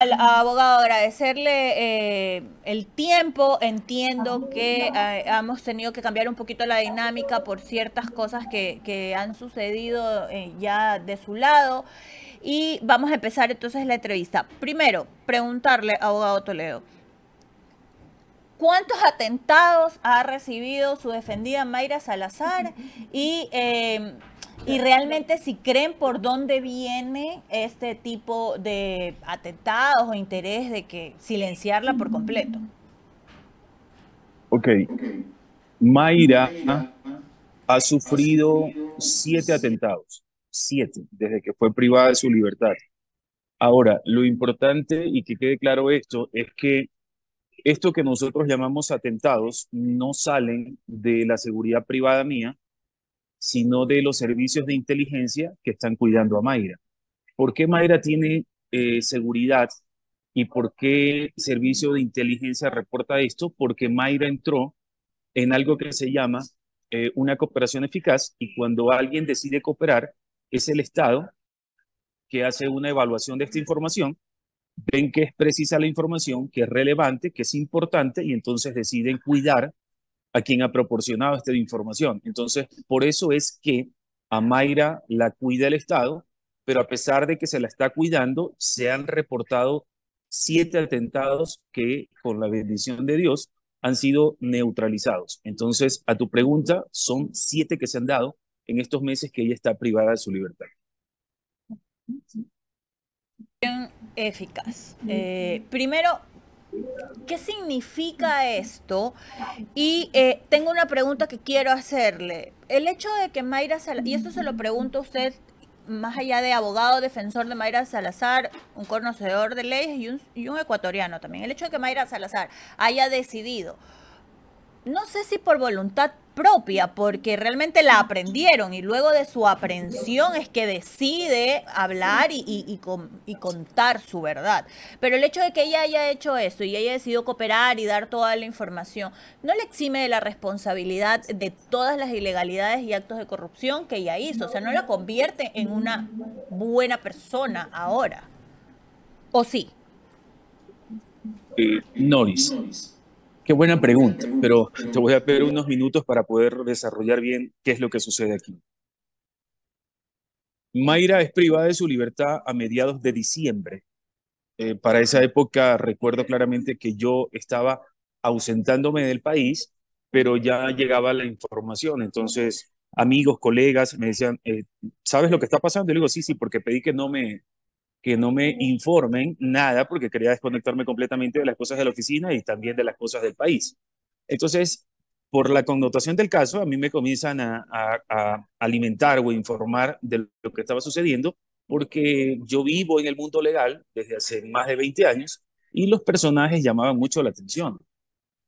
abogado, agradecerle eh, el tiempo. Entiendo ah, que ah, hemos tenido que cambiar un poquito la dinámica por ciertas cosas que, han sucedido eh, ya de su lado. Y vamos a empezar entonces la entrevista. Primero, preguntarle, abogado Toledo, ¿cuántos atentados ha recibido su defendida Mayra Salazar? Y eh, y realmente si creen por dónde viene este tipo de atentados o interés de que silenciarla por completo. Ok. Mayra ha sufrido siete atentados, siete, desde que fue privada de su libertad. Ahora, lo importante y que quede claro esto es que esto que nosotros llamamos atentados no salen de la seguridad privada mía, sino de los servicios de inteligencia que están cuidando a Mayra. ¿Por qué Mayra tiene eh, seguridad y por qué servicio de inteligencia reporta esto? Porque Mayra entró en algo que se llama eh, una cooperación eficaz y cuando alguien decide cooperar, es el Estado que hace una evaluación de esta información, ven que es precisa la información, que es relevante, que es importante y entonces deciden cuidar a quien ha proporcionado esta información. Entonces, por eso es que a Mayra la cuida el Estado, pero a pesar de que se la está cuidando, se han reportado siete atentados que, con la bendición de Dios, han sido neutralizados. Entonces, a tu pregunta, son siete que se han dado en estos meses que ella está privada de su libertad. Bien eficaz. Eh, primero, ¿Qué significa esto? Y eh, tengo una pregunta que quiero hacerle. El hecho de que Mayra Salazar, y esto se lo pregunto a usted, más allá de abogado, defensor de Mayra Salazar, un conocedor de leyes y un, y un ecuatoriano también, el hecho de que Mayra Salazar haya decidido no sé si por voluntad propia, porque realmente la aprendieron y luego de su aprensión es que decide hablar y, contar su verdad. Pero el hecho de que ella haya hecho eso y haya decidido cooperar y dar toda la información, no le exime de la responsabilidad de todas las ilegalidades y actos de corrupción que ella hizo. O sea, no la convierte en una buena persona ahora. ¿O sí? Eh, Norris. Qué buena pregunta, pero te voy a pedir unos minutos para poder desarrollar bien qué es lo que sucede aquí. Mayra es privada de su libertad a mediados de diciembre. Eh, para esa época recuerdo claramente que yo estaba ausentándome del país, pero ya llegaba la información. Entonces, amigos, colegas me decían, eh, ¿sabes lo que está pasando? Y yo digo, sí, sí, porque pedí que no me, que no me informen nada porque quería desconectarme completamente de las cosas de la oficina y también de las cosas del país. Entonces, por la connotación del caso, a mí me comienzan a, alimentar o informar de lo que estaba sucediendo porque yo vivo en el mundo legal desde hace más de 20 años y los personajes llamaban mucho la atención.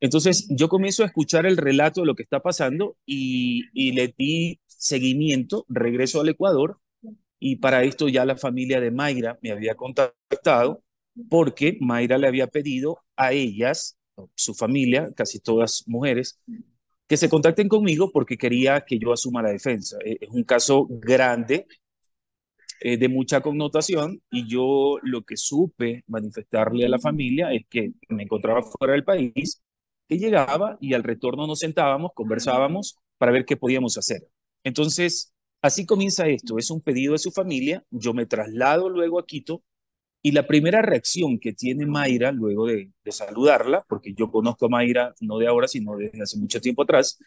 Entonces yo comienzo a escuchar el relato de lo que está pasando y le di seguimiento, regreso al Ecuador y para esto ya la familia de Mayra me había contactado porque Mayra le había pedido a ellas, su familia, casi todas mujeres, que se contacten conmigo porque quería que yo asuma la defensa. Eh, es un caso grande, eh, de mucha connotación, y yo lo que supe manifestarle a la familia es que me encontraba fuera del país, que llegaba y al retorno nos sentábamos, conversábamos para ver qué podíamos hacer. Entonces, Así comienza esto, es un pedido de su familia, yo me traslado luego a Quito y la primera reacción que tiene Mayra luego de, saludarla, porque yo conozco a Mayra no de ahora, sino desde hace mucho tiempo atrás,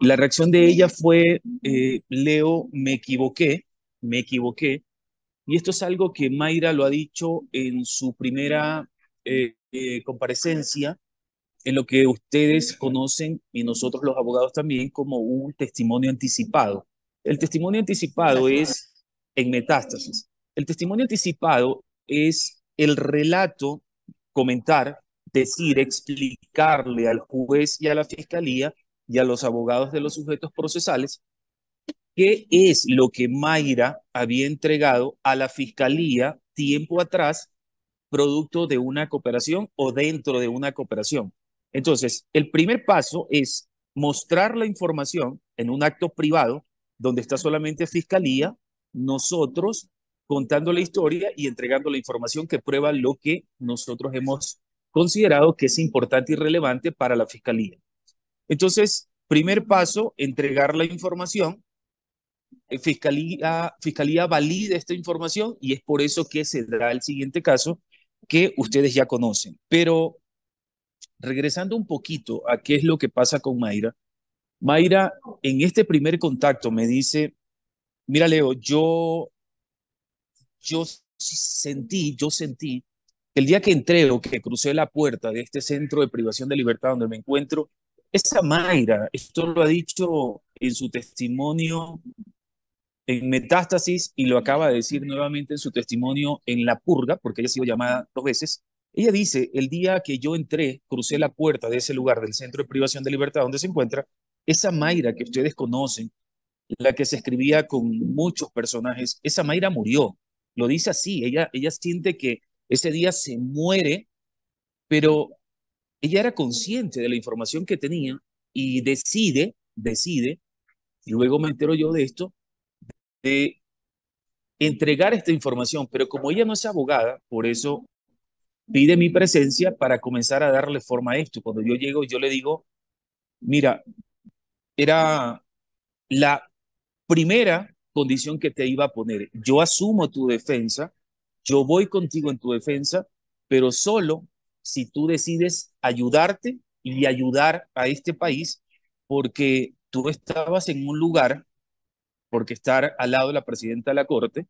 la reacción de ella fue, eh, Leo, me equivoqué, me equivoqué. Y esto es algo que Mayra lo ha dicho en su primera eh, eh, comparecencia, en lo que ustedes conocen y nosotros los abogados también como un testimonio anticipado. El testimonio anticipado es en metástasis. El testimonio anticipado es el relato, comentar, decir, explicarle al juez y a la fiscalía y a los abogados de los sujetos procesales qué es lo que Mayra había entregado a la fiscalía tiempo atrás, producto de una cooperación o dentro de una cooperación. Entonces, el primer paso es mostrar la información en un acto privado donde está solamente fiscalía, nosotros contando la historia y entregando la información que prueba lo que nosotros hemos considerado que es importante y relevante para la fiscalía. Entonces, primer paso, entregar la información. Eh, fiscalía, fiscalía valida esta información y es por eso que se da el siguiente caso que ustedes ya conocen. Pero regresando un poquito a qué es lo que pasa con Mayra, Mayra, en este primer contacto me dice, mira Leo, yo, yo sentí, yo sentí el día que entré o que crucé la puerta de este centro de privación de libertad donde me encuentro, esa Mayra, esto lo ha dicho en su testimonio en Metástasis y lo acaba de decir nuevamente en su testimonio en La Purga, porque ella ha sido llamada dos veces. Ella dice, el día que yo entré, crucé la puerta de ese lugar, del Centro de Privación de Libertad donde se encuentra, esa Mayra que ustedes conocen, la que se escribía con muchos personajes, esa Mayra murió. Lo dice así, ella, ella siente que ese día se muere, pero ella era consciente de la información que tenía y decide, decide, y luego me entero yo de esto, de entregar esta información, pero como ella no es abogada, por eso pide mi presencia para comenzar a darle forma a esto. Cuando yo llego, yo le digo, mira, era la primera condición que te iba a poner. Yo asumo tu defensa, yo voy contigo en tu defensa, pero solo si tú decides ayudarte y ayudar a este país, porque tú estabas en un lugar, porque estar al lado de la presidenta de la Corte,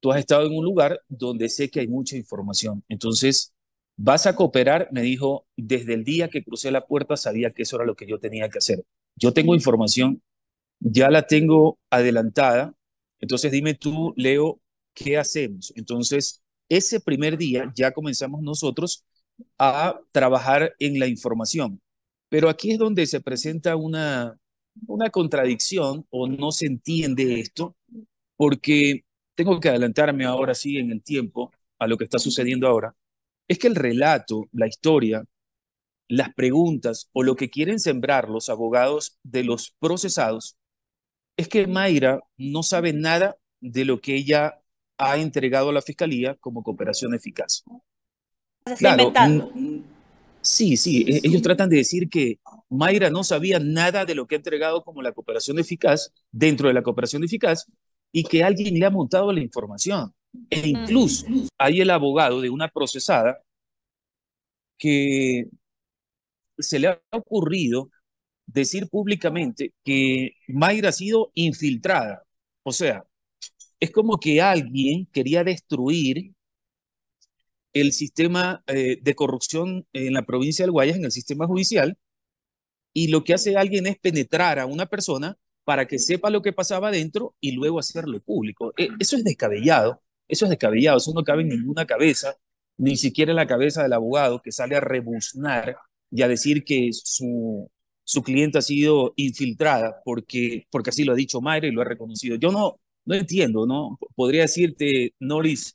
tú has estado en un lugar donde sé que hay mucha información. Entonces, vas a cooperar, me dijo, desde el día que crucé la puerta sabía que eso era lo que yo tenía que hacer yo tengo información, ya la tengo adelantada, entonces dime tú, Leo, ¿qué hacemos? Entonces, ese primer día ya comenzamos nosotros a trabajar en la información. Pero aquí es donde se presenta una, una contradicción o no se entiende esto, porque tengo que adelantarme ahora sí en el tiempo a lo que está sucediendo ahora. Es que el relato, la historia, las preguntas o lo que quieren sembrar los abogados de los procesados es que Mayra no sabe nada de lo que ella ha entregado a la fiscalía como cooperación eficaz. Se está inventando. Sí, sí, e-, sí, ellos tratan de decir que Mayra no sabía nada de lo que ha entregado como la cooperación eficaz dentro de la cooperación eficaz y que alguien le ha montado la información. E mm. incluso hay el abogado de una procesada que se le ha ocurrido decir públicamente que Mayra ha sido infiltrada. O sea, es como que alguien quería destruir el sistema eh, de corrupción en la provincia del Guayas, en el sistema judicial, y lo que hace alguien es penetrar a una persona para que sepa lo que pasaba adentro y luego hacerlo público. E, eso es descabellado, eso es descabellado, eso no cabe en ninguna cabeza, ni siquiera en la cabeza del abogado que sale a rebuznar y a decir que su, su cliente ha sido infiltrada, porque, porque así lo ha dicho Mayra y lo ha reconocido. Yo no, no entiendo, ¿no? Podría decirte, Norris,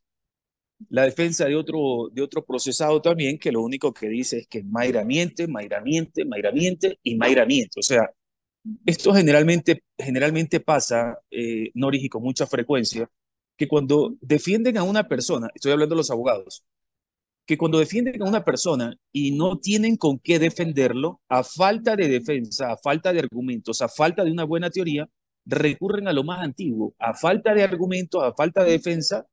la defensa de otro, de otro procesado también, que lo único que dice es que Mayra miente, Mayra miente, Mayra miente y Mayra miente. O sea, esto generalmente, generalmente pasa, eh, Noris, y con mucha frecuencia, que cuando defienden a una persona, estoy hablando de los abogados, que cuando defienden a una persona y no tienen con qué defenderlo, a falta de defensa, a falta de argumentos, a falta de una buena teoría, recurren a lo más antiguo. A falta de argumentos, a falta de defensa,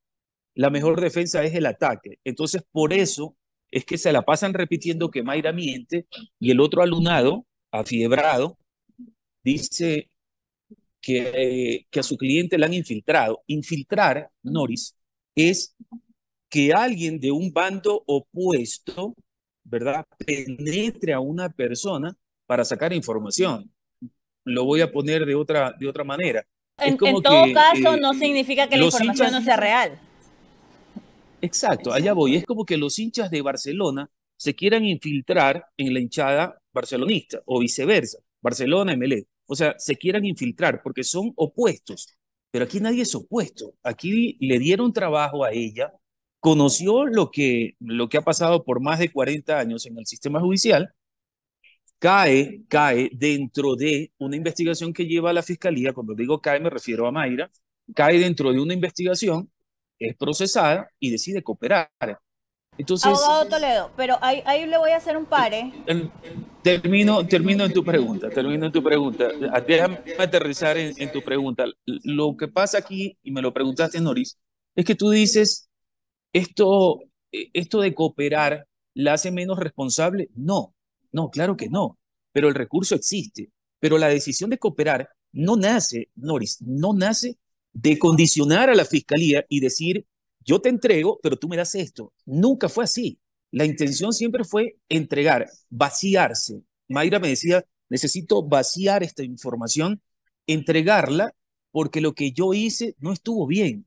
la mejor defensa es el ataque. Entonces, por eso es que se la pasan repitiendo que Mayra miente y el otro alumnado, afiebrado, dice que, eh, que a su cliente la han infiltrado. Infiltrar, Noris, es que alguien de un bando opuesto, ¿verdad?, penetre a una persona para sacar información. Lo voy a poner de otra, de otra manera. En, todo caso, eh, no significa que la información no sea real. Exacto, allá voy. Es como que los hinchas de Barcelona se quieran infiltrar en la hinchada barcelonista o viceversa, Barcelona y Melé. O sea, se quieran infiltrar porque son opuestos. Pero aquí nadie es opuesto. Aquí le dieron trabajo a ella, conoció lo que, lo que ha pasado por más de 40 años en el sistema judicial, cae, cae dentro de una investigación que lleva a la fiscalía, cuando digo cae me refiero a Mayra, cae dentro de una investigación, es procesada y decide cooperar. Entonces, Abogado Toledo, pero ahí, le voy a hacer un pare. Termino, termino en tu pregunta, termino en tu pregunta. Ah, déjame aterrizar en tu pregunta. Lo que pasa aquí, y me lo preguntaste, Noris, es que tú dices, ¿Esto, e, esto de cooperar la hace menos responsable? No, no, claro que no, pero el recurso existe. Pero la decisión de cooperar no nace, Noris, no nace de condicionar a la fiscalía y decir, yo te entrego, pero tú me das esto. Nunca fue así. La intención siempre fue entregar, vaciarse. Mayra me decía, necesito vaciar esta información, entregarla, porque lo que yo hice no estuvo bien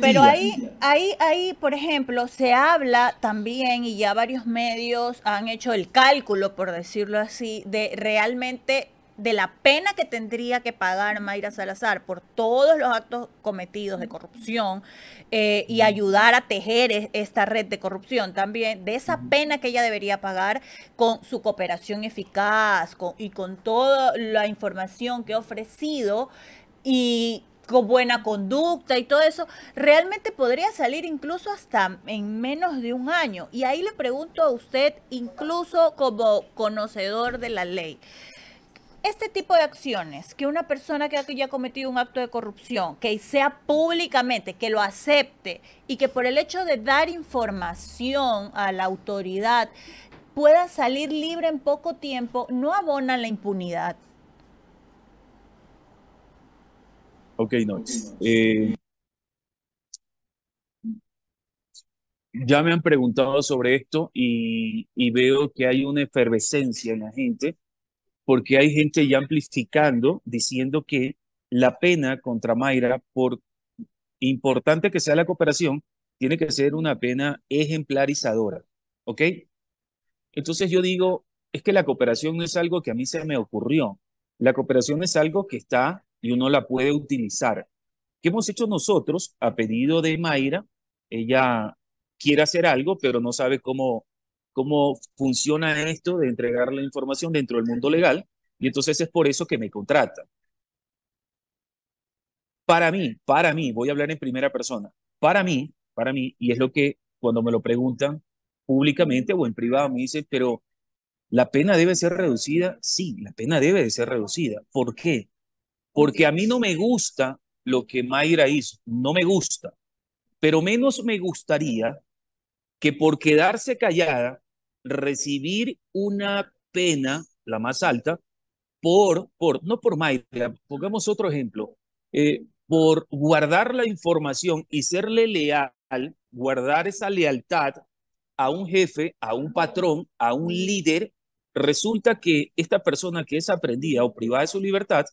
pero ahí, ahí, ahí, por ejemplo, se habla también, y ya varios medios han hecho el cálculo, por decirlo así, de realmente de la pena que tendría que pagar Mayra Salazar por todos los actos cometidos de corrupción eh, y ayudar a tejer esta red de corrupción también, de esa pena que ella debería pagar con su cooperación eficaz y con toda la información que ha ofrecido y con buena conducta y todo eso, realmente podría salir incluso hasta en menos de un año. Y ahí le pregunto a usted, incluso como conocedor de la ley, este tipo de acciones, que una persona que haya cometido un acto de corrupción, que sea públicamente, que lo acepte y que por el hecho de dar información a la autoridad pueda salir libre en poco tiempo, no abona la impunidad. Ok, no. Eh, ya me han preguntado sobre esto y, y, veo que hay una efervescencia en la gente, porque hay gente ya amplificando, diciendo que la pena contra Mayra, por importante que sea la cooperación, tiene que ser una pena ejemplarizadora. ¿Ok? Entonces yo digo, es que la cooperación no es algo que a mí se me ocurrió. La cooperación es algo que está y uno la puede utilizar. ¿Qué hemos hecho nosotros a pedido de Mayra? Ella quiere hacer algo, pero no sabe cómo, cómo funciona esto de entregar la información dentro del mundo legal, y entonces es por eso que me contrata. Para mí, para mí, voy a hablar en primera persona, para mí, para mí, y es lo que cuando me lo preguntan públicamente o en privado me dicen, pero la pena debe ser reducida, sí, la pena debe de ser reducida. ¿Por qué? porque a mí no me gusta lo que Mayra hizo, no me gusta, pero menos me gustaría que por quedarse callada recibir una pena, la más alta, por, por no por Mayra, pongamos otro ejemplo, eh, por guardar la información y serle leal, guardar esa lealtad a un jefe, a un patrón, a un líder, resulta que esta persona que es aprendida o privada de su libertad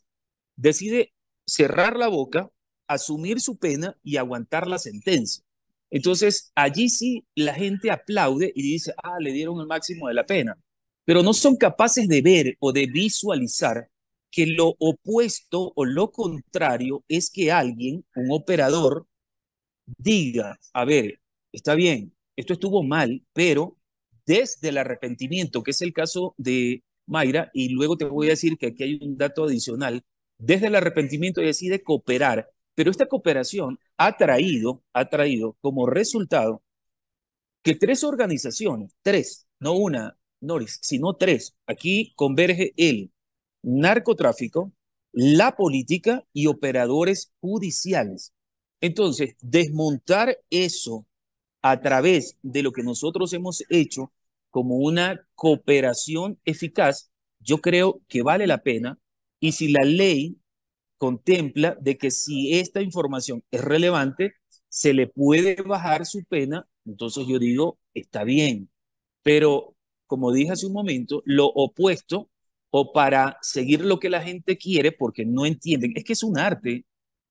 decide cerrar la boca, asumir su pena y aguantar la sentencia. Entonces, allí sí la gente aplaude y dice, ah, le dieron el máximo de la pena, pero no son capaces de ver o de visualizar que lo opuesto o lo contrario es que alguien, un operador, diga, a ver, está bien, esto estuvo mal, pero desde el arrepentimiento, que es el caso de Mayra, y luego te voy a decir que aquí hay un dato adicional desde el arrepentimiento decide cooperar, pero esta cooperación ha traído, ha traído como resultado que tres organizaciones, tres, no una, Noris, sino tres, aquí converge el narcotráfico, la política y operadores judiciales. Entonces, desmontar eso a través de lo que nosotros hemos hecho como una cooperación eficaz, yo creo que vale la pena y si la ley contempla de que si esta información es relevante, se le puede bajar su pena, entonces yo digo, está bien. Pero, como dije hace un momento, lo opuesto o para seguir lo que la gente quiere porque no entienden, es que es un arte,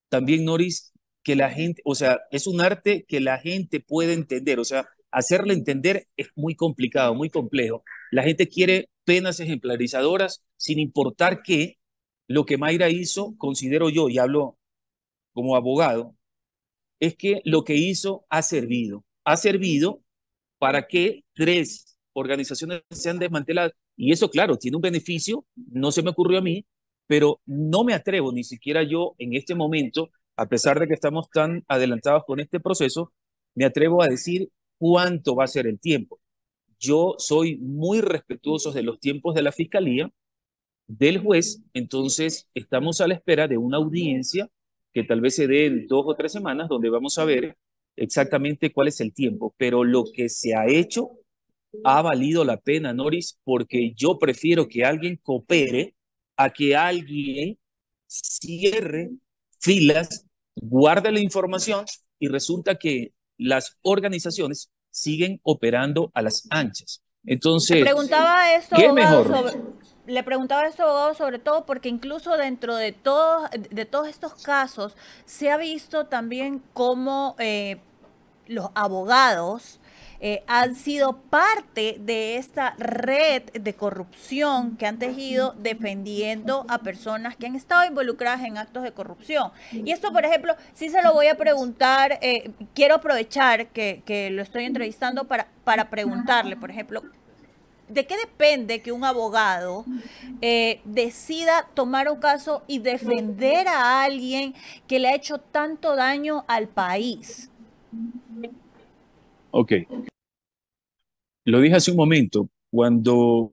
también Noris, que la gente, o sea, es un arte que la gente puede entender, o sea, hacerle entender es muy complicado, muy complejo. La gente quiere penas ejemplarizadoras sin importar qué, lo que Mayra hizo, considero yo, y hablo como abogado, es que lo que hizo ha servido. Ha servido para que tres organizaciones sean desmanteladas. Y eso, claro, tiene un beneficio, no se me ocurrió a mí, pero no me atrevo ni siquiera yo en este momento, a pesar de que estamos tan adelantados con este proceso, me atrevo a decir cuánto va a ser el tiempo. Yo soy muy respetuoso de los tiempos de la Fiscalía, del juez, entonces estamos a la espera de una audiencia que tal vez se dé en dos o tres semanas, donde vamos a ver exactamente cuál es el tiempo. Pero lo que se ha hecho ha valido la pena, Noris, porque yo prefiero que alguien coopere a que alguien cierre filas, guarde la información y resulta que las organizaciones siguen operando a las anchas. Entonces, preguntaba esto ¿qué mejor? Sobre le preguntaba a este sobre todo porque incluso dentro de todos, de todos estos casos se ha visto también cómo eh, los abogados eh, han sido parte de esta red de corrupción que han tejido defendiendo a personas que han estado involucradas en actos de corrupción. Y esto, por ejemplo, sí se lo voy a preguntar, eh, quiero aprovechar que, lo estoy entrevistando para, para preguntarle, por ejemplo, ¿de qué depende que un abogado eh, decida tomar un caso y defender a alguien que le ha hecho tanto daño al país? Ok. Lo dije hace un momento, cuando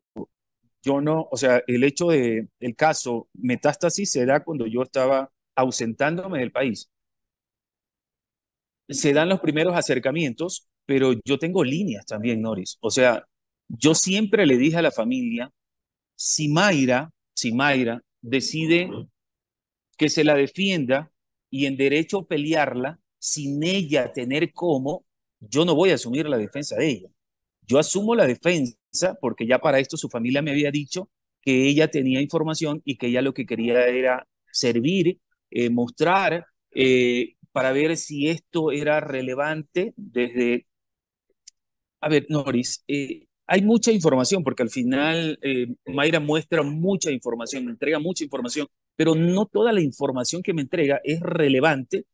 yo no, o sea, el hecho de el caso metástasis se da cuando yo estaba ausentándome del país. Se dan los primeros acercamientos, pero yo tengo líneas también, Noris. O sea, yo siempre le dije a la familia, si Mayra, si Mayra decide que se la defienda y en derecho pelearla, sin ella tener cómo, yo no voy a asumir la defensa de ella. Yo asumo la defensa porque ya para esto su familia me había dicho que ella tenía información y que ella lo que quería era servir, eh, mostrar, eh, para ver si esto era relevante desde... A ver, Noris, eh, hay mucha información, porque al final eh, Mayra muestra mucha información, me entrega mucha información, pero no toda la información que me entrega es relevante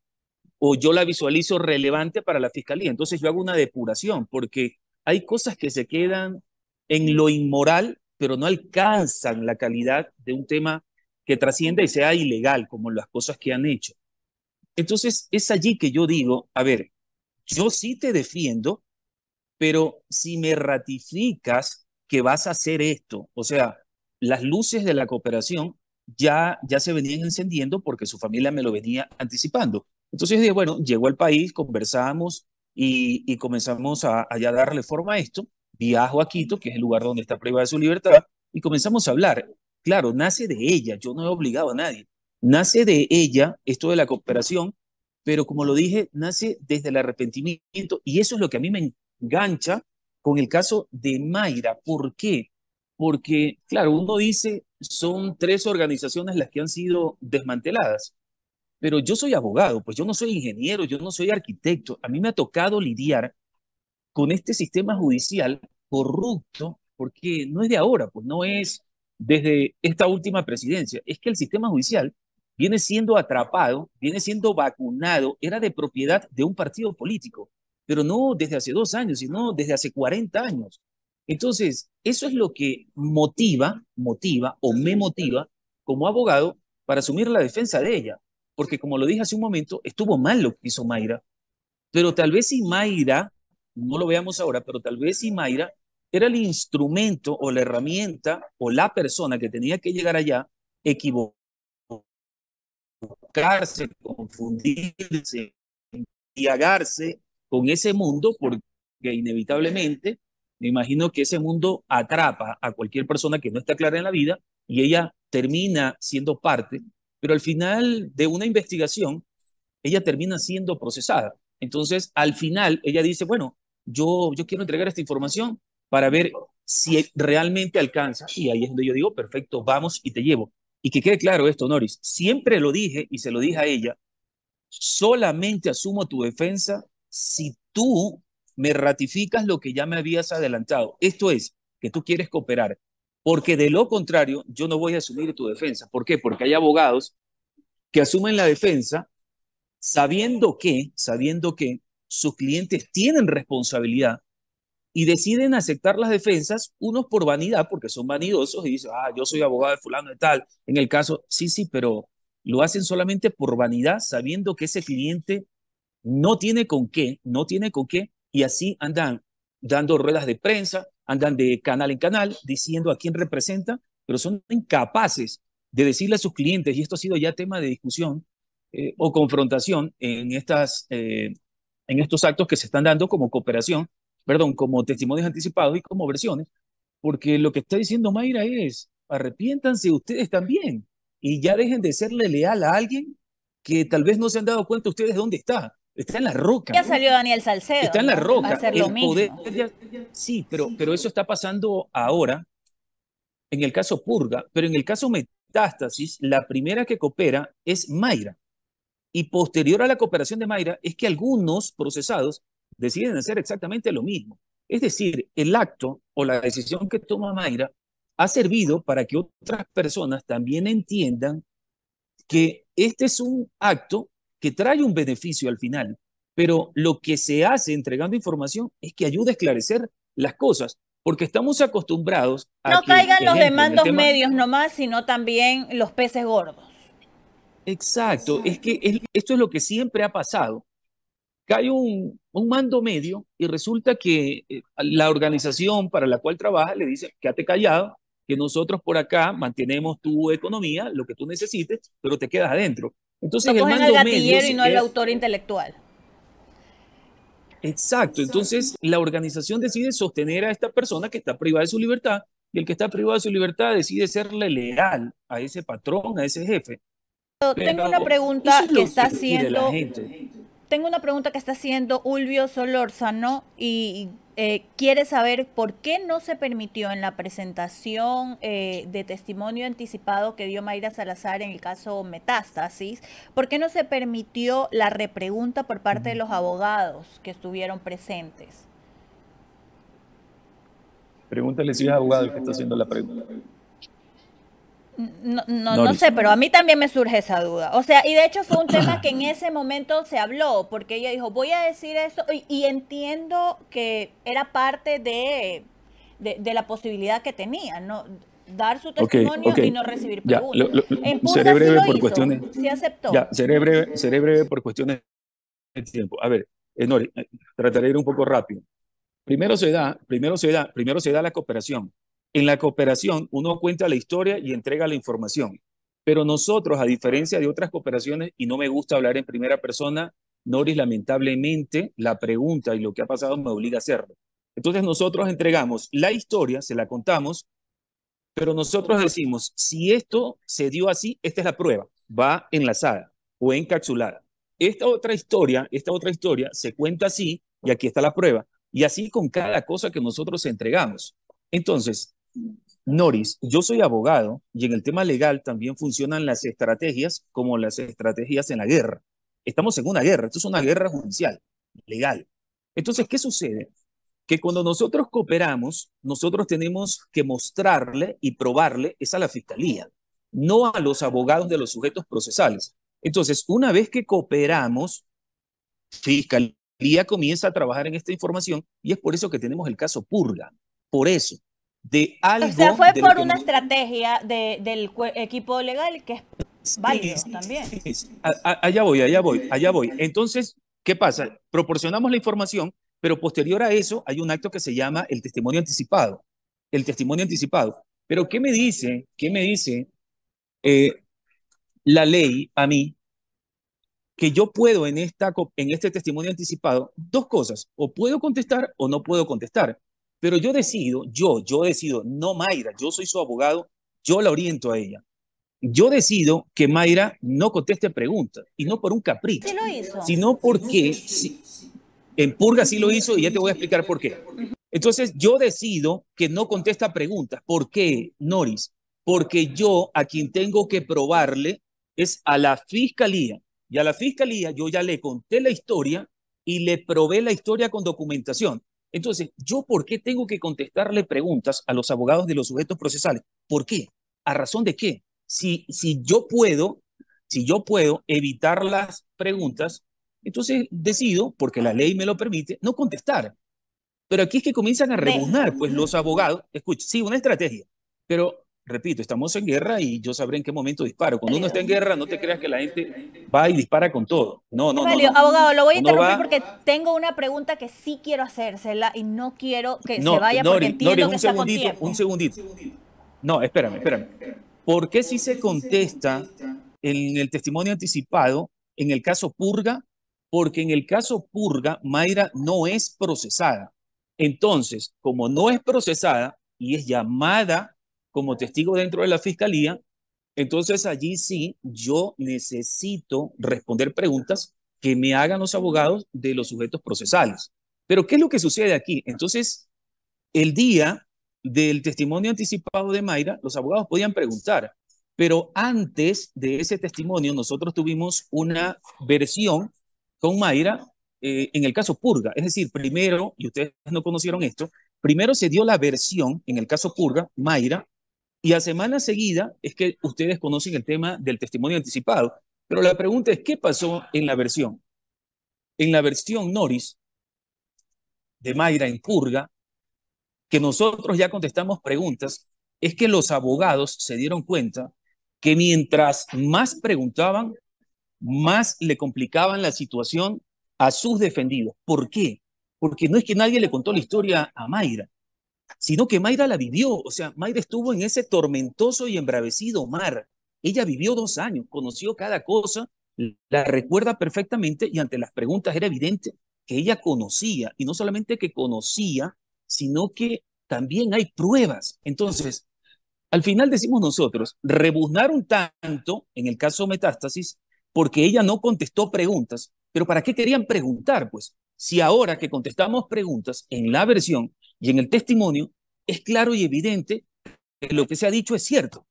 o yo la visualizo relevante para la fiscalía. Entonces yo hago una depuración, porque hay cosas que se quedan en lo inmoral, pero no alcanzan la calidad de un tema que trascienda y sea ilegal, como las cosas que han hecho. Entonces es allí que yo digo, a ver, yo sí te defiendo, pero si me ratificas que vas a hacer esto, o sea, las luces de la cooperación ya, ya se venían encendiendo porque su familia me lo venía anticipando. Entonces dije, bueno, llegó al país, conversamos y, comenzamos a, darle forma a esto. Viajo a Quito, que es el lugar donde está privada de su libertad, y comenzamos a hablar. Claro, nace de ella, yo no he obligado a nadie. Nace de ella esto de la cooperación, pero como lo dije, nace desde el arrepentimiento y eso es lo que a mí me, gancha con el caso de Mayra. ¿Por qué? Porque, claro, uno dice, son tres organizaciones las que han sido desmanteladas, pero yo soy abogado, pues yo no soy ingeniero, yo no soy arquitecto. A mí me ha tocado lidiar con este sistema judicial corrupto, porque no es de ahora, pues no es desde esta última presidencia, es que el sistema judicial viene siendo atrapado, viene siendo vacunado, era de propiedad de un partido político pero no desde hace dos años, sino desde hace 40 años. Entonces, eso es lo que motiva, motiva o me motiva como abogado para asumir la defensa de ella. Porque como lo dije hace un momento, estuvo mal lo que hizo Mayra, pero tal vez si Mayra, no lo veamos ahora, pero tal vez si Mayra era el instrumento o la herramienta o la persona que tenía que llegar allá, equivocarse, confundirse, agarse con ese mundo, porque inevitablemente me imagino que ese mundo atrapa a cualquier persona que no está clara en la vida y ella termina siendo parte, pero al final de una investigación, ella termina siendo procesada. Entonces, al final, ella dice, bueno, yo, yo quiero entregar esta información para ver si realmente alcanza. Y ahí es donde yo digo, perfecto, vamos y te llevo. Y que quede claro esto, Noris, siempre lo dije y se lo dije a ella, solamente asumo tu defensa si tú me ratificas lo que ya me habías adelantado. Esto es, que tú quieres cooperar, porque de lo contrario yo no voy a asumir tu defensa. ¿Por qué? Porque hay abogados que asumen la defensa sabiendo que, sabiendo que sus clientes tienen responsabilidad y deciden aceptar las defensas, unos por vanidad, porque son vanidosos y dicen, ah, yo soy abogado de fulano y tal, en el caso, sí, sí, pero lo hacen solamente por vanidad, sabiendo que ese cliente no tiene con qué, no tiene con qué, y así andan dando ruedas de prensa, andan de canal en canal diciendo a quién representa, pero son incapaces de decirle a sus clientes, y esto ha sido ya tema de discusión eh, o confrontación en, estas, eh, en estos actos que se están dando como cooperación, perdón, como testimonios anticipados y como versiones, porque lo que está diciendo Mayra es, arrepiéntanse ustedes también y ya dejen de serle leal a alguien que tal vez no se han dado cuenta ustedes de dónde está. Está en la roca. Ya salió Daniel Salcedo. Está en la roca. sí, pero, pero eso está pasando ahora en el caso Purga, pero en el caso Metástasis, la primera que coopera es Mayra. Y posterior a la cooperación de Mayra es que algunos procesados deciden hacer exactamente lo mismo. Es decir, el acto o la decisión que toma Mayra ha servido para que otras personas también entiendan que este es un acto que trae un beneficio al final, pero lo que se hace entregando información es que ayuda a esclarecer las cosas, porque estamos acostumbrados a... No caigan los demandos medios nomás, sino también los peces gordos. Exacto, es que esto es lo que siempre ha pasado. Cae un, un mando medio y resulta que eh, la organización para la cual trabaja le dice, quédate callado, que nosotros por acá mantenemos tu economía, lo que tú necesites, pero te quedas adentro. Entonces, el ponen al gatillero y no el autor intelectual. Exacto, entonces la organización decide sostener a esta persona que está privada de su libertad y el que está privado de su libertad decide serle leal a ese patrón, a ese jefe. tengo una pregunta que está haciendo. Tengo una pregunta que está haciendo Ulvio Solórzano y eh, quiere saber por qué no se permitió en la presentación eh, de testimonio anticipado que dio Mayra Salazar en el caso Metástasis, por qué no se permitió la repregunta por parte de los abogados que estuvieron presentes. Pregúntale si es abogado el que está haciendo la pregunta. No, no, no, sé, pero a mí también me surge esa duda. O sea, y de hecho fue un tema que en ese momento se habló, porque ella dijo, voy a decir eso y, entiendo que era parte de, de, la posibilidad que tenía, ¿no? Dar su testimonio y no recibir preguntas. seré breve por cuestiones. Sí aceptó. Ya, seré breve, por cuestiones de tiempo. A ver, enori eh, eh, trataré de ir un poco rápido. Primero se da, primero se da, primero se da la cooperación. En la cooperación uno cuenta la historia y entrega la información, pero nosotros, a diferencia de otras cooperaciones, y no me gusta hablar en primera persona, Noris lamentablemente la pregunta y lo que ha pasado me obliga a hacerlo. Entonces nosotros entregamos la historia, se la contamos, pero nosotros decimos, si esto se dio así, esta es la prueba, va enlazada o encapsulada. Esta otra historia, esta otra historia se cuenta así y aquí está la prueba, y así con cada cosa que nosotros entregamos. Entonces, Noris, yo soy abogado y en el tema legal también funcionan las estrategias como las estrategias en la guerra. Estamos en una guerra, esto es una guerra judicial, legal. Entonces, ¿qué sucede? Que cuando nosotros cooperamos, nosotros tenemos que mostrarle y probarle es a la fiscalía, no a los abogados de los sujetos procesales. Entonces, una vez que cooperamos, fiscalía comienza a trabajar en esta información y es por eso que tenemos el caso Purga. Por eso, de O sea, fue por una estrategia del equipo legal que es válido también. allá voy, allá voy, allá voy. Entonces, ¿qué pasa? Proporcionamos la información, pero posterior a eso hay un acto que se llama el testimonio anticipado. El testimonio anticipado. Pero ¿qué me dice? ¿Qué me dice eh, la ley a mí? Que yo puedo en, esta, en este testimonio anticipado dos cosas, o puedo contestar o no puedo contestar. Pero yo decido, yo, yo decido, no Mayra, yo soy su abogado, yo la oriento a ella. Yo decido que Mayra no conteste preguntas, y no por un capricho, sino porque en purga sí lo hizo y ya te voy a explicar por qué. Entonces yo decido que no contesta preguntas. ¿Por qué, Noris? Porque yo a quien tengo que probarle es a la fiscalía. Y a la fiscalía yo ya le conté la historia y le probé la historia con documentación. Entonces, ¿yo por qué tengo que contestarle preguntas a los abogados de los sujetos procesales? ¿Por qué? ¿A razón de qué? Si, si yo puedo, si yo puedo evitar las preguntas, entonces decido, porque la ley me lo permite, no contestar. Pero aquí es que comienzan a rebuznar, pues los abogados, escucha, sí, una estrategia, pero repito, estamos en guerra y yo sabré en qué momento disparo. Cuando uno está en guerra, no te creas que la gente va y dispara con todo. No, no, no, Abogado, lo voy a interrumpir porque tengo una pregunta que sí quiero hacérsela y no quiero que se vaya porque entiendo un que está segundito, Un segundito. No, espérame, espérame. ¿Por qué si se contesta en el testimonio anticipado en el caso Purga? Porque en el caso Purga, Mayra no es procesada. Entonces, como no es procesada y es llamada como testigo dentro de la fiscalía, entonces allí sí yo necesito responder preguntas que me hagan los abogados de los sujetos procesales. Pero ¿qué es lo que sucede aquí? Entonces, el día del testimonio anticipado de Mayra, los abogados podían preguntar, pero antes de ese testimonio nosotros tuvimos una versión con Mayra eh, en el caso Purga. Es decir, primero, y ustedes no conocieron esto, primero se dio la versión en el caso Purga, Mayra y a semana seguida es que ustedes conocen el tema del testimonio anticipado. Pero la pregunta es, ¿qué pasó en la versión? En la versión Noris de Mayra en Purga, que nosotros ya contestamos preguntas, es que los abogados se dieron cuenta que mientras más preguntaban, más le complicaban la situación a sus defendidos. ¿Por qué? Porque no es que nadie le contó la historia a Mayra, sino que Mayra la vivió, o sea, Mayra estuvo en ese tormentoso y embravecido mar. Ella vivió dos años, conoció cada cosa, la recuerda perfectamente y ante las preguntas era evidente que ella conocía, y no solamente que conocía, sino que también hay pruebas. Entonces, al final decimos nosotros, un tanto, en el caso metástasis, porque ella no contestó preguntas, pero ¿para qué querían preguntar? Pues si ahora que contestamos preguntas en la versión y en el testimonio, es claro y evidente que lo que se ha dicho es cierto.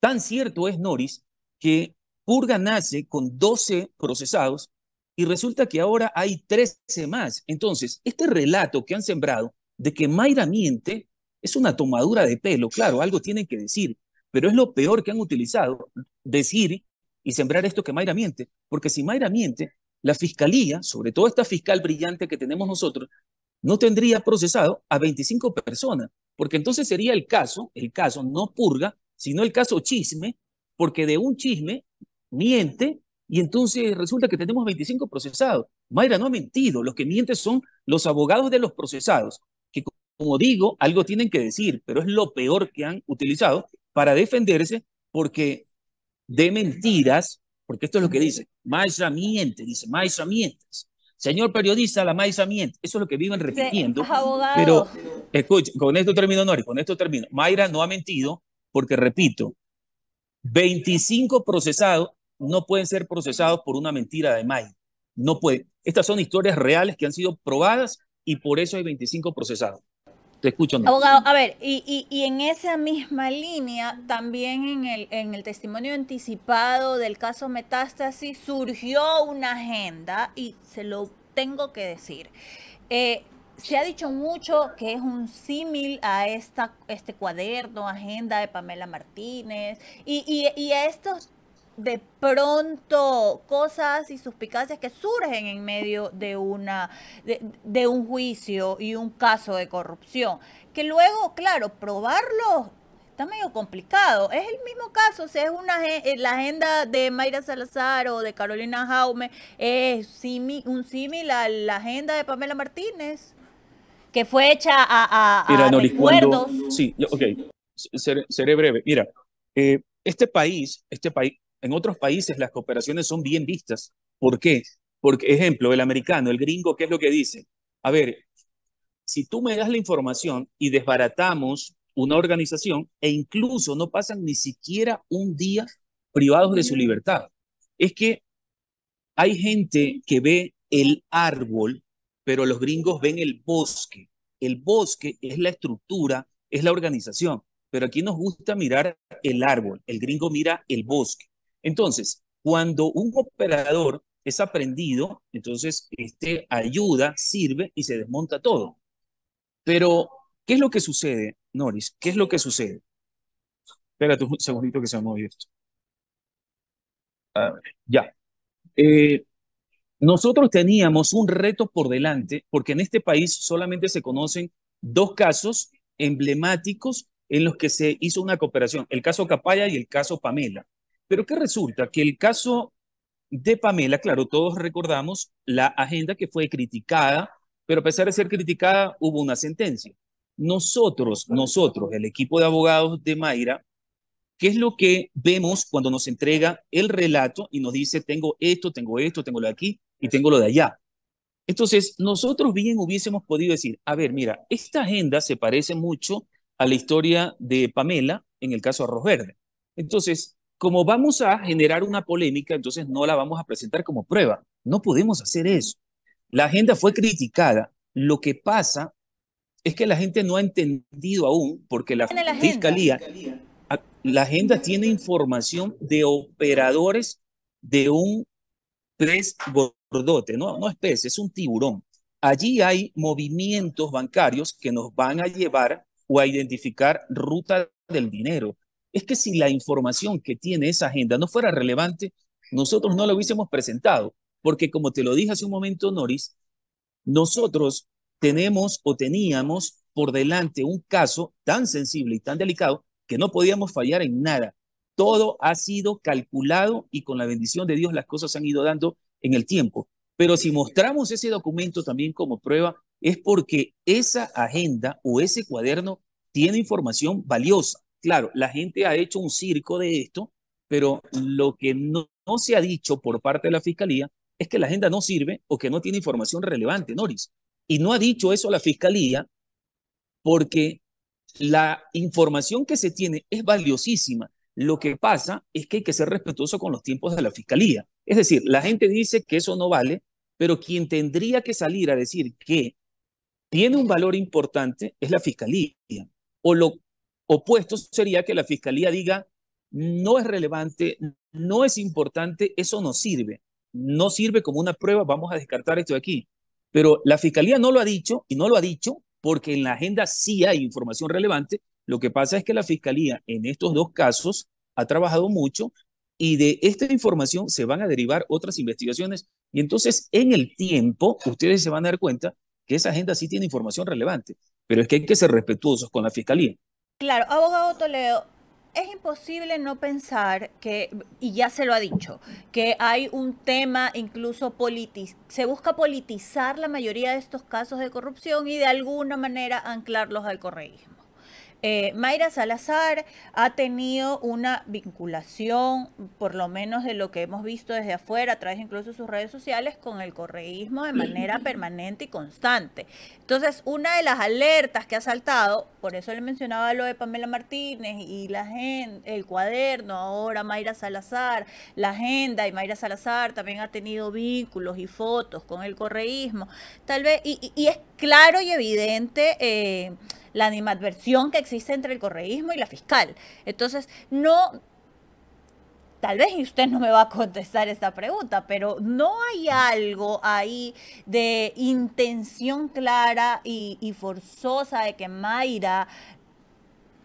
Tan cierto es Norris que Purga nace con 12 procesados y resulta que ahora hay 13 más. Entonces, este relato que han sembrado de que Mayra miente es una tomadura de pelo, claro, algo tienen que decir, pero es lo peor que han utilizado, decir y sembrar esto que Mayra miente, porque si Mayra miente, la fiscalía, sobre todo esta fiscal brillante que tenemos nosotros, no tendría procesado a 25 personas, porque entonces sería el caso, el caso no purga, sino el caso chisme, porque de un chisme miente y entonces resulta que tenemos 25 procesados. Mayra no ha mentido, los que mienten son los abogados de los procesados, que como digo, algo tienen que decir, pero es lo peor que han utilizado para defenderse porque de mentiras, porque esto es lo que dice, Mayra miente, dice, Mayra mientes. Señor periodista, la Maisa miente. Eso es lo que viven repitiendo. pero, escuche, con esto termino, Nori, con esto termino. Mayra no ha mentido porque, repito, 25 procesados no pueden ser procesados por una mentira de May. No puede. Estas son historias reales que han sido probadas y por eso hay 25 procesados. Te escucho. Abogado, a ver, y, y, en esa misma línea, también en el, en el testimonio anticipado del caso Metástasis surgió una agenda, y se lo tengo que decir. Eh, se ha dicho mucho que es un símil a esta, este cuaderno, agenda de Pamela Martínez, y, y, y a estos de pronto cosas y suspicacias que surgen en medio de una de, un juicio y un caso de corrupción que luego claro probarlo está medio complicado es el mismo caso si es una eh, la agenda de Mayra Salazar o de Carolina Jaume es un símil a la agenda de Pamela Martínez que fue hecha a, a, sí seré, breve mira eh, este país, este país, en otros países las cooperaciones son bien vistas. ¿Por qué? Porque, ejemplo, el americano, el gringo, ¿qué es lo que dice? A ver, si tú me das la información y desbaratamos una organización e incluso no pasan ni siquiera un día privados de su libertad. Es que hay gente que ve el árbol, pero los gringos ven el bosque. El bosque es la estructura, es la organización, pero aquí nos gusta mirar el árbol, el gringo mira el bosque. Entonces, cuando un operador es aprendido, entonces este ayuda, sirve y se desmonta todo. Pero, ¿qué es lo que sucede, Noris? ¿Qué es lo que sucede? Espérate un segundito que se ha movido esto. Ah, ya. Eh, nosotros teníamos un reto por delante, porque en este país solamente se conocen dos casos emblemáticos en los que se hizo una cooperación, el caso Capaya y el caso Pamela. Pero que resulta que el caso de Pamela, claro, todos recordamos la agenda que fue criticada, pero a pesar de ser criticada, hubo una sentencia. Nosotros, nosotros, el equipo de abogados de Mayra, ¿qué es lo que vemos cuando nos entrega el relato y nos dice, tengo esto, tengo esto, tengo lo de aquí y tengo lo de allá? Entonces, nosotros bien hubiésemos podido decir, a ver, mira, esta agenda se parece mucho a la historia de Pamela en el caso Arroz Verde. Entonces, como vamos a generar una polémica, entonces no la vamos a presentar como prueba. No podemos hacer eso. La agenda fue criticada. Lo que pasa es que la gente no ha entendido aún, porque la, fiscalía, la agenda tiene información de operadores de un pez bordote. no, no es pez, es un tiburón. Allí hay movimientos bancarios que nos van a llevar o a identificar ruta del dinero es que si la información que tiene esa agenda no fuera relevante, nosotros no la hubiésemos presentado, porque como te lo dije hace un momento, Noris, nosotros tenemos o teníamos por delante un caso tan sensible y tan delicado que no podíamos fallar en nada. Todo ha sido calculado y con la bendición de Dios las cosas han ido dando en el tiempo. Pero si mostramos ese documento también como prueba, es porque esa agenda o ese cuaderno tiene información valiosa claro, la gente ha hecho un circo de esto, pero lo que no, se ha dicho por parte de la Fiscalía es que la agenda no sirve o que no tiene información relevante, Noris. Y no ha dicho eso la Fiscalía porque la información que se tiene es valiosísima. Lo que pasa es que hay que ser respetuoso con los tiempos de la Fiscalía. Es decir, la gente dice que eso no vale, pero quien tendría que salir a decir que tiene un valor importante es la Fiscalía. O lo opuesto sería que la fiscalía diga, no es relevante, no es importante, eso no sirve, no sirve como una prueba, vamos a descartar esto de aquí. Pero la fiscalía no lo ha dicho y no lo ha dicho porque en la agenda sí hay información relevante. Lo que pasa es que la fiscalía en estos dos casos ha trabajado mucho y de esta información se van a derivar otras investigaciones y entonces en el tiempo ustedes se van a dar cuenta que esa agenda sí tiene información relevante, pero es que hay que ser respetuosos con la fiscalía. Claro, abogado Toledo, es imposible no pensar que, y ya se lo ha dicho, que hay un tema incluso se busca politizar la mayoría de estos casos de corrupción y de alguna manera anclarlos al correísmo. Eh, Mayra Salazar ha tenido una vinculación, por lo menos de lo que hemos visto desde afuera, a través incluso de sus redes sociales, con el correísmo de manera permanente y constante. Entonces, una de las alertas que ha saltado, por eso le mencionaba lo de Pamela Martínez y la el cuaderno, ahora Mayra Salazar, la agenda, y Mayra Salazar también ha tenido vínculos y fotos con el correísmo, tal vez, y, es claro y evidente. Eh, la animadversión que existe entre el correísmo y la fiscal. Entonces, no, tal vez usted no me va a contestar esta pregunta, pero ¿no hay algo ahí de intención clara y, forzosa de que Mayra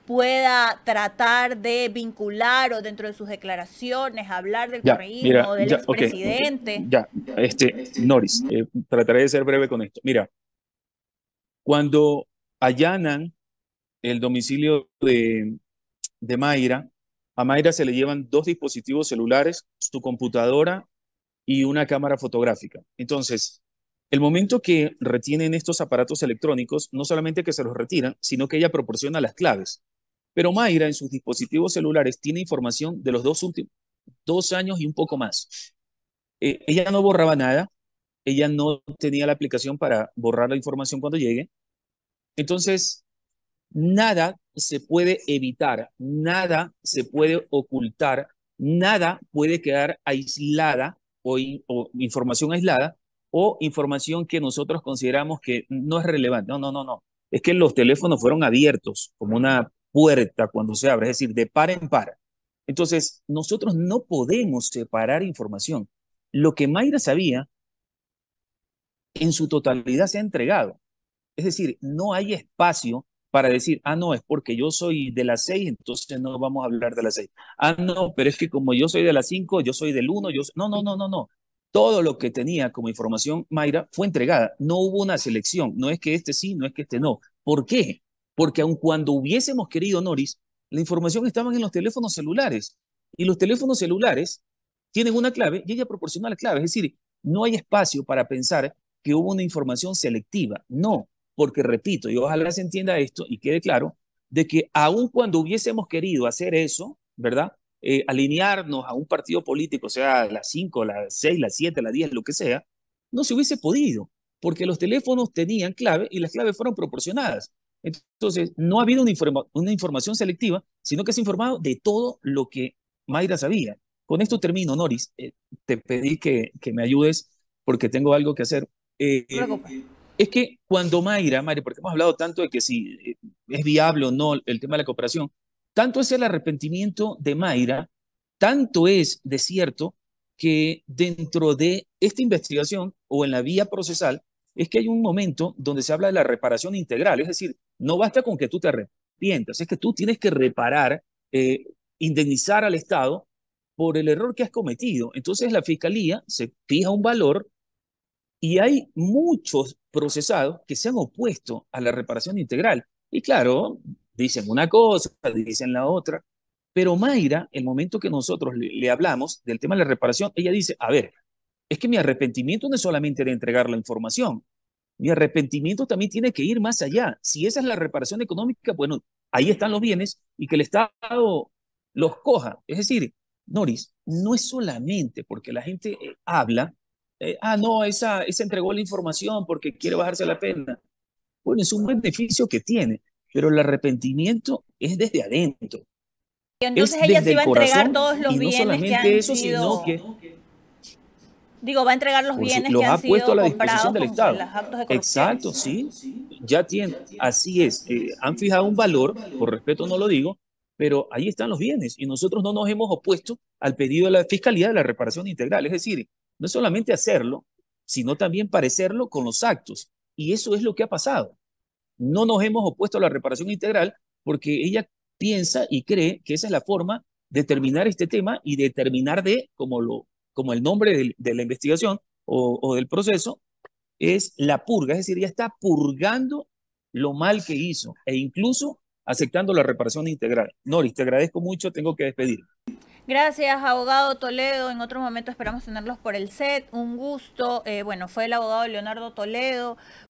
pueda tratar de vincular o dentro de sus declaraciones hablar del correísmo, del ya, expresidente. ya, este, Noris, eh, trataré de ser breve con esto. Mira, cuando allanan el domicilio de, Mayra. A Mayra se le llevan dos dispositivos celulares, su computadora y una cámara fotográfica. Entonces, el momento que retienen estos aparatos electrónicos, no solamente que se los retiran, sino que ella proporciona las claves. Pero Mayra en sus dispositivos celulares tiene información de los dos últimos dos años y un poco más. Eh, ella no borraba nada, ella no tenía la aplicación para borrar la información cuando llegue, entonces, nada se puede evitar, nada se puede ocultar, nada puede quedar aislada o, información aislada o información que nosotros consideramos que no es relevante. No, no, no, no. Es que los teléfonos fueron abiertos como una puerta cuando se abre, es decir, de par en par. Entonces, nosotros no podemos separar información. Lo que Mayra sabía, en su totalidad se ha entregado. Es decir, no hay espacio para decir, ah, no, es porque yo soy de las seis, entonces no vamos a hablar de las seis. Ah, no, pero es que como yo soy de las cinco, yo soy del uno, yo... No, no, no, no, no. Todo lo que tenía como información Mayra fue entregada. No hubo una selección. No es que este sí, no es que este no. ¿Por qué? Porque aun cuando hubiésemos querido, Noris, la información estaba en los teléfonos celulares. Y los teléfonos celulares tienen una clave y ella proporciona la clave. Es decir, no hay espacio para pensar que hubo una información selectiva. No, porque repito, y ojalá se entienda esto y quede claro, de que aun cuando hubiésemos querido hacer eso, ¿verdad? Eh, alinearnos a un partido político, sea las 5, las 6, las 7, la 10, lo que sea, no se hubiese podido, porque los teléfonos tenían clave y las claves fueron proporcionadas. Entonces, no ha habido una, información selectiva, sino que se ha informado de todo lo que Mayra sabía. Con esto termino, Noris. Eh, te pedí que, que, me ayudes porque tengo algo que hacer. Eh, es que cuando Mayra, porque hemos hablado tanto de que si eh, es viable o no el tema de la cooperación, tanto es el arrepentimiento de Mayra, tanto es de cierto que dentro de esta investigación o en la vía procesal es que hay un momento donde se habla de la reparación integral, es decir, no basta con que tú te arrepientas, es que tú tienes que reparar, eh, indemnizar al Estado por el error que has cometido. Entonces la Fiscalía se fija un valor y hay muchos procesado que se han opuesto a la reparación integral. Y claro, dicen una cosa, dicen la otra, pero Mayra, el momento que nosotros le, hablamos del tema de la reparación, ella dice, a ver, es que mi arrepentimiento no es solamente de entregar la información, mi arrepentimiento también tiene que ir más allá. Si esa es la reparación económica, bueno, ahí están los bienes y que el Estado los coja. Es decir, Noris, no es solamente porque la gente eh, habla eh, ah, no, esa, entregó la información porque quiere bajarse la pena. Bueno, es un beneficio que tiene, pero el arrepentimiento es desde adentro. entonces ella se iba a entregar todos los bienes no solamente que eso, Sino que, Digo, va a entregar los bienes los que ha sido puesto a la disposición del Estado. Exacto, sí, ya tiene, así es. Eh, han fijado un valor, por respeto no lo digo, pero ahí están los bienes y nosotros no nos hemos opuesto al pedido de la Fiscalía de la reparación integral. Es decir, no solamente hacerlo, sino también parecerlo con los actos. Y eso es lo que ha pasado. No nos hemos opuesto a la reparación integral porque ella piensa y cree que esa es la forma de terminar este tema y de terminar de, como, lo, como el nombre de, la investigación o, o del proceso, es la purga. Es decir, ella está purgando lo mal que hizo e incluso aceptando la reparación integral. Noris, te agradezco mucho, tengo que despedir. Gracias, abogado Toledo. En otro momento esperamos tenerlos por el set. Un gusto. Eh, bueno, fue el abogado Leonardo Toledo.